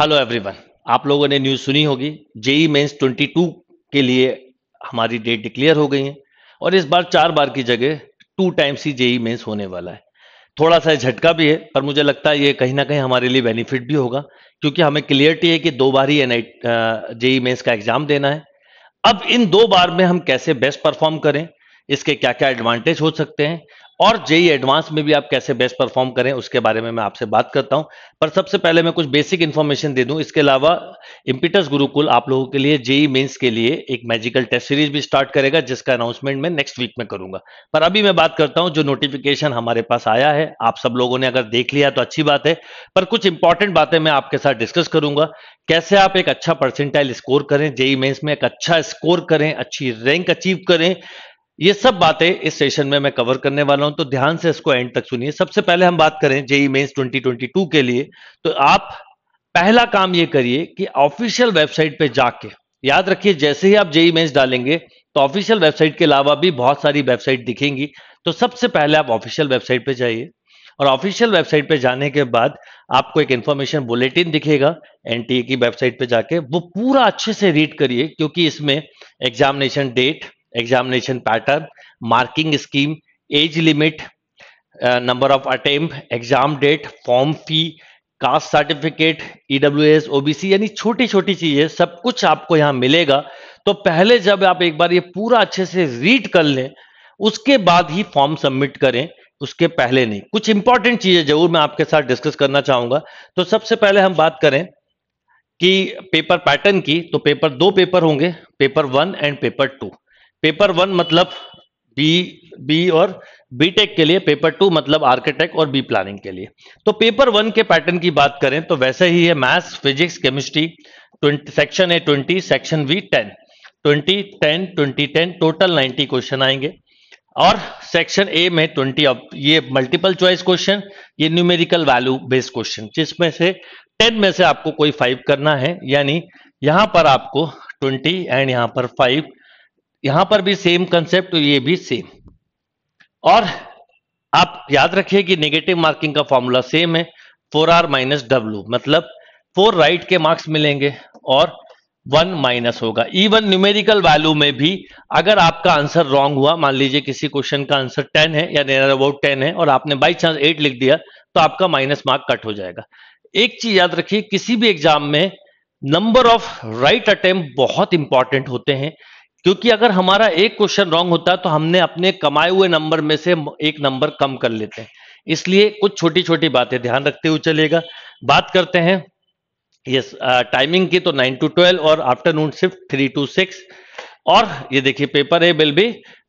hello everyone आप लोगों ने न्यूज सुनी होगी जेई मेंस 22 के लिए हमारी डेट डिक्लेयर हो गई है और इस बार चार बार की जगह टू टाइम्स ही जेई मेंस होने वाला है थोड़ा सा झटका भी है पर मुझे लगता है ये कहीं ना कहीं हमारे लिए बेनिफिट भी होगा क्योंकि हमें क्लियरिटी है कि दो बार ही एन जेई मेंस का एग्जाम देना है अब इन दो बार में हम कैसे बेस्ट परफॉर्म करें इसके क्या क्या एडवांटेज हो सकते हैं और जेई एडवांस e में भी आप कैसे बेस्ट परफॉर्म करें उसके बारे में मैं आपसे बात करता हूं पर सबसे पहले मैं कुछ बेसिक इन्फॉर्मेशन दे दूं इसके अलावा इम्पिटस गुरुकुल आप लोगों के लिए जेई मेंस e के लिए एक मैजिकल टेस्ट सीरीज भी स्टार्ट करेगा जिसका अनाउंसमेंट मैं नेक्स्ट वीक में करूंगा पर अभी मैं बात करता हूं जो नोटिफिकेशन हमारे पास आया है आप सब लोगों ने अगर देख लिया तो अच्छी बात है पर कुछ इंपॉर्टेंट बातें मैं आपके साथ डिस्कस करूंगा कैसे आप एक अच्छा परसेंटाइल स्कोर करें जेई मेन्स e में एक अच्छा स्कोर करें अच्छी रैंक अचीव करें ये सब बातें इस सेशन में मैं कवर करने वाला हूं तो ध्यान से इसको एंड तक सुनिए सबसे पहले हम बात करें जेई मेन्स 2022 के लिए तो आप पहला काम ये करिए कि ऑफिशियल वेबसाइट पे जाके याद रखिए जैसे ही आप जेई मेन्स e डालेंगे तो ऑफिशियल वेबसाइट के अलावा भी बहुत सारी वेबसाइट दिखेंगी तो सबसे पहले आप ऑफिशियल वेबसाइट पे जाइए और ऑफिशियल वेबसाइट पे जाने के बाद आपको एक इंफॉर्मेशन बुलेटिन दिखेगा एनटीए की वेबसाइट पे जाके वो पूरा अच्छे से रीड करिए क्योंकि इसमें examination date examination pattern marking scheme age limit number of attempt exam date form fee caste certificate EWS OBC यानी छोटी छोटी चीजें सब कुछ आपको यहां मिलेगा तो पहले जब आप एक बार ये पूरा अच्छे से रीड कर लें उसके बाद ही फॉर्म सबमिट करें उसके पहले नहीं कुछ इंपॉर्टेंट चीजें जरूर मैं आपके साथ डिस्कस करना चाहूंगा तो सबसे पहले हम बात करें कि पेपर पैटर्न की तो पेपर दो पेपर होंगे paper one and paper two paper one मतलब बी बी और बीटेक के लिए पेपर टू मतलब आर्किटेक्ट और बी प्लानिंग के लिए तो पेपर वन के पैटर्न की बात करें तो वैसे ही है maths physics chemistry section A twenty section B ten twenty ten twenty ten total ninety question आएंगे और सेक्शन ए में ट्वेंटी ये मल्टीपल चॉइस क्वेश्चन ये न्यूमेरिकल वैल्यू बेस्ड क्वेश्चन जिसमें से टेन में से आपको कोई फाइव करना है यानी यहां पर आपको ट्वेंटी एंड यहां पर फाइव यहां पर भी सेम कंसेप्ट ये भी सेम और आप याद रखिए कि नेगेटिव मार्किंग का फॉर्मूला सेम है फोर आर माइनस डब्ल्यू मतलब फोर राइट के मार्क्स मिलेंगे और वन माइनस होगा इवन न्यूमेरिकल वैल्यू में भी अगर आपका आंसर रॉन्ग हुआ मान लीजिए किसी क्वेश्चन का आंसर टेन है या नियर अबाउट टेन है और आपने बाई चांस एट लिख दिया तो आपका माइनस मार्क कट हो जाएगा एक चीज याद रखिए किसी भी एग्जाम में नंबर ऑफ राइट अटेम्प्ट बहुत इंपॉर्टेंट होते हैं क्योंकि अगर हमारा एक क्वेश्चन रॉन्ग होता है तो हमने अपने कमाए हुए नंबर में से एक नंबर कम कर लेते हैं इसलिए कुछ छोटी छोटी बातें ध्यान रखते हुए चलेगा बात करते हैं यस टाइमिंग की तो नाइन टू ट्वेल्व और afternoon shift three to six और ये देखिए paper A will be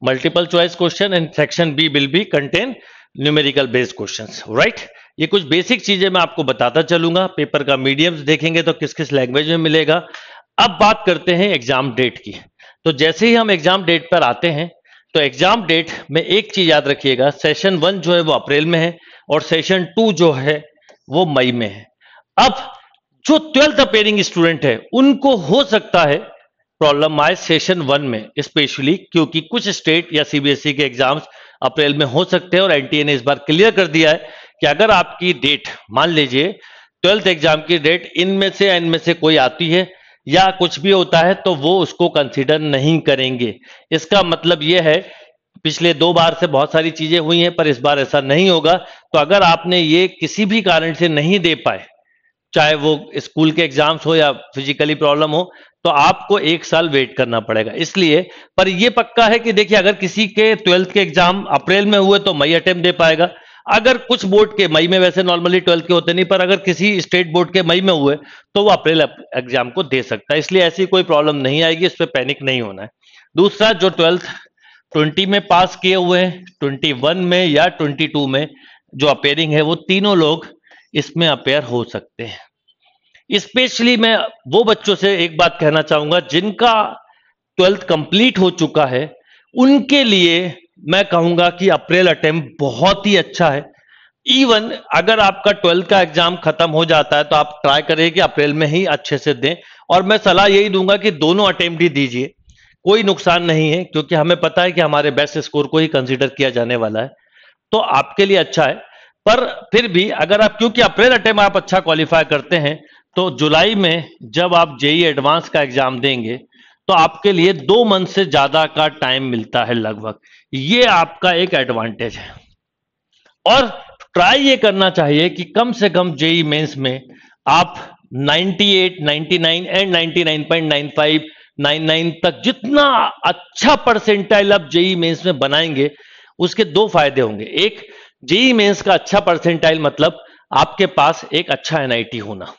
multiple choice question and section B will be contain numerical based question right ये कुछ बेसिक चीजें मैं आपको बताता चलूंगा पेपर का मीडियम्स देखेंगे तो किस किस लैंग्वेज में मिलेगा अब बात करते हैं एग्जाम डेट की तो जैसे ही हम एग्जाम डेट पर आते हैं तो एग्जाम डेट में एक चीज याद रखिएगा सेशन वन जो है वो अप्रैल में है और सेशन टू जो है वो मई में है अब जो ट्वेल्थ अपेयरिंग स्टूडेंट है उनको हो सकता है प्रॉब्लम आए सेशन वन में स्पेशली क्योंकि कुछ स्टेट या सीबीएसई e के एग्जाम्स अप्रैल में हो सकते हैं और एनटीए ने इस बार क्लियर कर दिया है कि अगर आपकी डेट मान लीजिए ट्वेल्थ एग्जाम की डेट इनमें से इनमें से कोई आती है या कुछ भी होता है तो वो उसको कंसिडर नहीं करेंगे इसका मतलब ये है पिछले दो बार से बहुत सारी चीजें हुई हैं पर इस बार ऐसा नहीं होगा तो अगर आपने ये किसी भी कारण से नहीं दे पाए चाहे वो स्कूल के एग्जाम्स हो या फिजिकली प्रॉब्लम हो तो आपको एक साल वेट करना पड़ेगा इसलिए पर यह पक्का है कि देखिए अगर किसी के ट्वेल्थ के एग्जाम अप्रैल में हुए तो मई अटेम्प्ट दे पाएगा अगर कुछ बोर्ड के मई में वैसे नॉर्मली ट्वेल्थ के होते नहीं पर अगर किसी स्टेट बोर्ड के मई में हुए तो वो अप्रैल एग्जाम को दे सकता है इसलिए ऐसी कोई प्रॉब्लम नहीं आएगी इस पर पैनिक नहीं होना है दूसरा जो ट्वेल्थ ट्वेंटी में पास किए हुए हैं ट्वेंटी वन में या ट्वेंटी टू में जो अपेयरिंग है वो तीनों लोग इसमें अपेयर हो सकते हैं स्पेशली मैं वो बच्चों से एक बात कहना चाहूंगा जिनका ट्वेल्थ कंप्लीट हो चुका है उनके लिए मैं कहूंगा कि अप्रैल अटेम्प्ट बहुत ही अच्छा है इवन अगर आपका ट्वेल्थ का एग्जाम खत्म हो जाता है तो आप ट्राई करिए कि अप्रैल में ही अच्छे से दें और मैं सलाह यही दूंगा कि दोनों अटेम्प्ट ही दीजिए कोई नुकसान नहीं है क्योंकि हमें पता है कि हमारे बेस्ट स्कोर को ही कंसिडर किया जाने वाला है तो आपके लिए अच्छा है पर फिर भी अगर आप क्योंकि अप्रैल अटेम्प आप अच्छा क्वालिफाई करते हैं तो जुलाई में जब आप जेई एडवांस का एग्जाम देंगे तो आपके लिए दो मंथ से ज्यादा का टाइम मिलता है लगभग ये आपका एक एडवांटेज है और ट्राई ये करना चाहिए कि कम से कम जेई मेंस में आप 98, 99 एंड 99.95, 99 तक जितना अच्छा परसेंटाइल आप जेई मेंस में बनाएंगे उसके दो फायदे होंगे एक जेई मेंस का अच्छा परसेंटाइल मतलब आपके पास एक अच्छा एनआईटी होना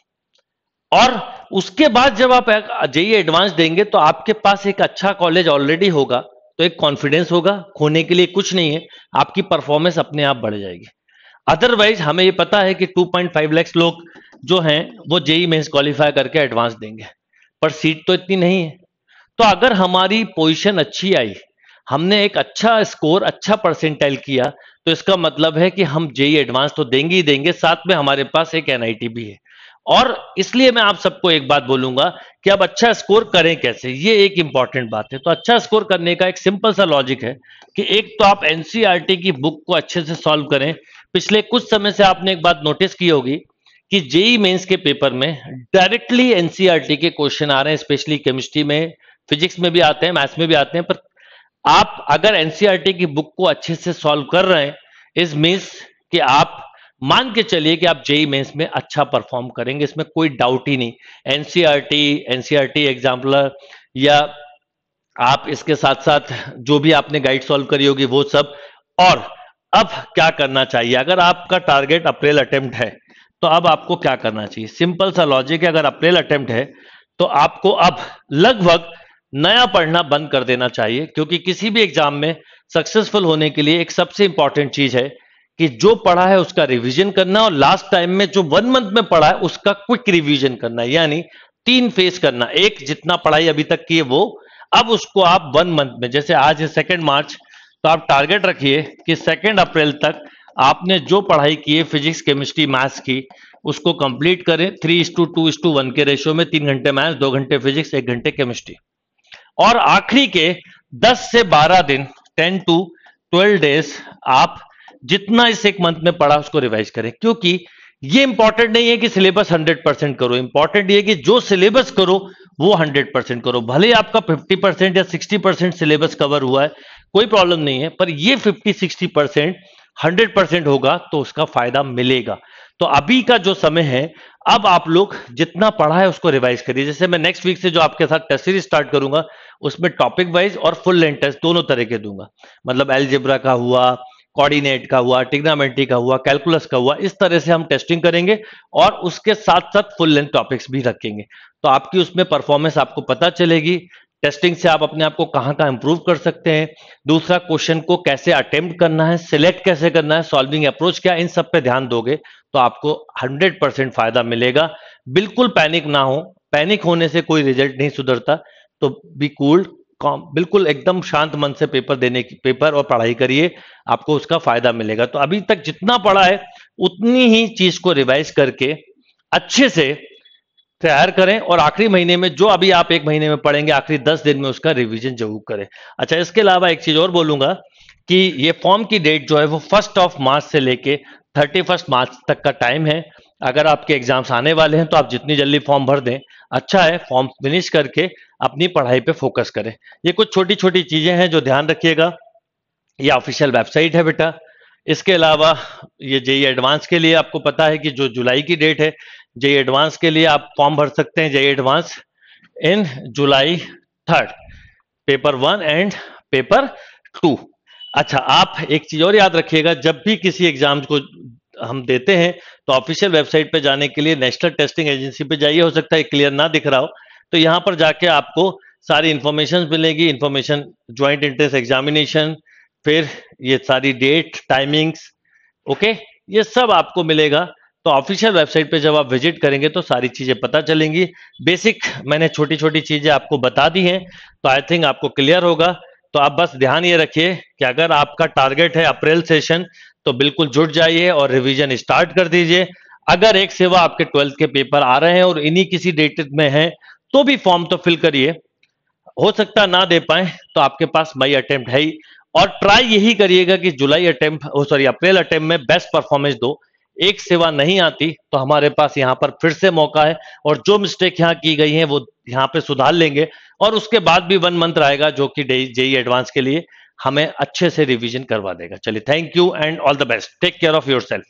और उसके बाद जब आप जेई एडवांस देंगे तो आपके पास एक अच्छा कॉलेज ऑलरेडी होगा तो एक कॉन्फिडेंस होगा खोने के लिए कुछ नहीं है आपकी परफॉर्मेंस अपने आप बढ़ जाएगी अदरवाइज हमें ये पता है कि 2.5 पॉइंट लोग जो हैं वो जेई मेन्स क्वालिफाई करके एडवांस देंगे पर सीट तो इतनी नहीं है तो अगर हमारी पोजीशन अच्छी आई हमने एक अच्छा स्कोर अच्छा परसेंटाइल किया तो इसका मतलब है कि हम जेई एडवांस तो देंगे ही देंगे साथ में हमारे पास एक एनआईटी भी है और इसलिए मैं आप सबको एक बात बोलूंगा कि आप अच्छा स्कोर करें कैसे ये एक इंपॉर्टेंट बात है तो अच्छा स्कोर करने का एक सिंपल सा लॉजिक है कि एक तो आप एनसीईआरटी e की बुक को अच्छे से सॉल्व करें पिछले कुछ समय से आपने एक बात नोटिस की होगी कि जेई मेंस e के पेपर में डायरेक्टली एनसीईआरटी e के क्वेश्चन आ रहे हैं स्पेशली केमिस्ट्री में फिजिक्स में भी आते हैं मैथ्स में भी आते हैं पर आप अगर एनसीआरटी की बुक को अच्छे से सॉल्व कर रहे हैं इस मीन्स कि आप मान के चलिए कि आप जेई मेंस e में अच्छा परफॉर्म करेंगे इसमें कोई डाउट ही नहीं एनसीआरटी एनसीआरटी एग्जाम्पलर या आप इसके साथ साथ जो भी आपने गाइड सॉल्व करी होगी वो सब और अब क्या करना चाहिए अगर आपका टारगेट अप्रैल अटेम्प्ट है तो अब आपको क्या करना चाहिए सिंपल सा लॉजिक है अगर अप्रैल अटेम्प्ट है तो आपको अब लगभग नया पढ़ना बंद कर देना चाहिए क्योंकि किसी भी एग्जाम में सक्सेसफुल होने के लिए एक सबसे इंपॉर्टेंट चीज है कि जो पढ़ा है उसका रिवीजन करना और लास्ट टाइम में जो वन मंथ में पढ़ा है उसका क्विक रिवीजन करना यानी तीन फेज करना एक जितना पढ़ाई अभी तक की है वो अब उसको आप वन मंथ में जैसे आज है सेकेंड मार्च तो आप टारगेट रखिए कि सेकेंड अप्रैल तक आपने जो पढ़ाई की है फिजिक्स केमिस्ट्री मैथ्स की उसको कंप्लीट करें three is to two two is to one ratio में तीन घंटे मैथ्स दो घंटे फिजिक्स एक घंटे केमिस्ट्री और आखिरी के दस से बारह दिन टेन टू ट्वेल्व डेज आप जितना इस एक मंथ में पढ़ा उसको रिवाइज करें क्योंकि ये इंपॉर्टेंट नहीं है कि सिलेबस 100 परसेंट करो इंपॉर्टेंट ये कि जो सिलेबस करो वो 100 परसेंट करो भले आपका 50 परसेंट या 60 परसेंट सिलेबस कवर हुआ है कोई प्रॉब्लम नहीं है पर ये 50 60 परसेंट हंड्रेड परसेंट होगा तो उसका फायदा मिलेगा तो अभी का जो समय है अब आप लोग जितना पढ़ा है उसको रिवाइज करिए जैसे मैं नेक्स्ट वीक से जो आपके साथ टेस्ट सीरीज स्टार्ट करूंगा उसमें टॉपिक वाइज और फुल लेंथ टेस्ट दोनों तरह के दूंगा मतलब एलजेब्रा का हुआ कोऑर्डिनेट का हुआ टिग्नामेट्री का हुआ कैलकुलस का हुआ इस तरह से हम टेस्टिंग करेंगे और उसके साथ साथ फुल लेंथ टॉपिक्स भी रखेंगे तो आपकी उसमें परफॉर्मेंस आपको पता चलेगी टेस्टिंग से आप अपने आप को कहाँ कहाँ इंप्रूव कर सकते हैं दूसरा क्वेश्चन को कैसे अटेम्प्ट करना है सिलेक्ट कैसे करना है सॉल्विंग अप्रोच क्या इन सब पे ध्यान दोगे तो आपको 100 परसेंट फायदा मिलेगा बिल्कुल पैनिक ना हो पैनिक होने से कोई रिजल्ट नहीं सुधरता तो बी कूल्ड बिल्कुल एकदम शांत मन से पेपर देने की पेपर और पढ़ाई करिए आपको उसका फायदा मिलेगा तो अभी तक जितना पढ़ा है उतनी ही चीज को रिवाइज करके अच्छे से तैयार करें और आखिरी महीने में जो अभी आप एक महीने में पढ़ेंगे आखिरी दस दिन में उसका रिविजन जरूर करें अच्छा इसके अलावा एक चीज और बोलूंगा कि ये फॉर्म की डेट जो है वो फर्स्ट ऑफ मार्च से लेके थर्टी फर्स्ट मार्च तक का टाइम है अगर आपके एग्जाम्स आने वाले हैं तो आप जितनी जल्दी फॉर्म भर दें अच्छा है फॉर्म फिनिश करके अपनी पढ़ाई पे फोकस करें ये कुछ छोटी छोटी चीजें हैं जो ध्यान रखिएगा ये ऑफिशियल वेबसाइट है बेटा इसके अलावा ये जेई एडवांस e के लिए आपको पता है कि जो जुलाई की डेट है जेई एडवांस e के लिए आप फॉर्म भर सकते हैं JEE advance in July third paper one and paper two अच्छा आप एक चीज और याद रखिएगा जब भी किसी एग्जाम को हम देते हैं तो ऑफिशियल वेबसाइट पर जाने के लिए नेशनल टेस्टिंग एजेंसी पे जाइए हो सकता है क्लियर ना दिख रहा हो तो यहां पर जाके आपको सारी इंफॉर्मेशन मिलेगी इंफॉर्मेशन ज्वाइंट एंट्रेंस एग्जामिनेशन फिर ये सारी डेट टाइमिंग्स ओके ये सब आपको मिलेगा तो ऑफिशियल वेबसाइट पे जब आप विजिट करेंगे तो सारी चीजें पता चलेंगी बेसिक मैंने छोटी छोटी चीजें आपको बता दी हैं तो आई थिंक आपको क्लियर होगा तो आप बस ध्यान ये रखिए कि अगर आपका टारगेट है अप्रैल सेशन तो बिल्कुल जुट जाइए और रिवीजन स्टार्ट कर दीजिए अगर एक सेवा आपके ट्वेल्थ के पेपर आ रहे हैं और इन्हीं किसी डेट में है तो भी फॉर्म तो फिल करिए हो सकता ना दे पाए तो आपके पास मई अटेम्प्ट है ही और ट्राई यही करिएगा कि July attempt sorry April attempt में बेस्ट परफॉर्मेंस दो एक सेवा नहीं आती तो हमारे पास यहां पर फिर से मौका है और जो मिस्टेक यहां की गई है वो यहां पे सुधार लेंगे और उसके बाद भी वन मंथ आएगा जो कि JEE advance e e e के लिए हमें अच्छे से रिविजन करवा देगा चलिए thank you and all the best take care of your self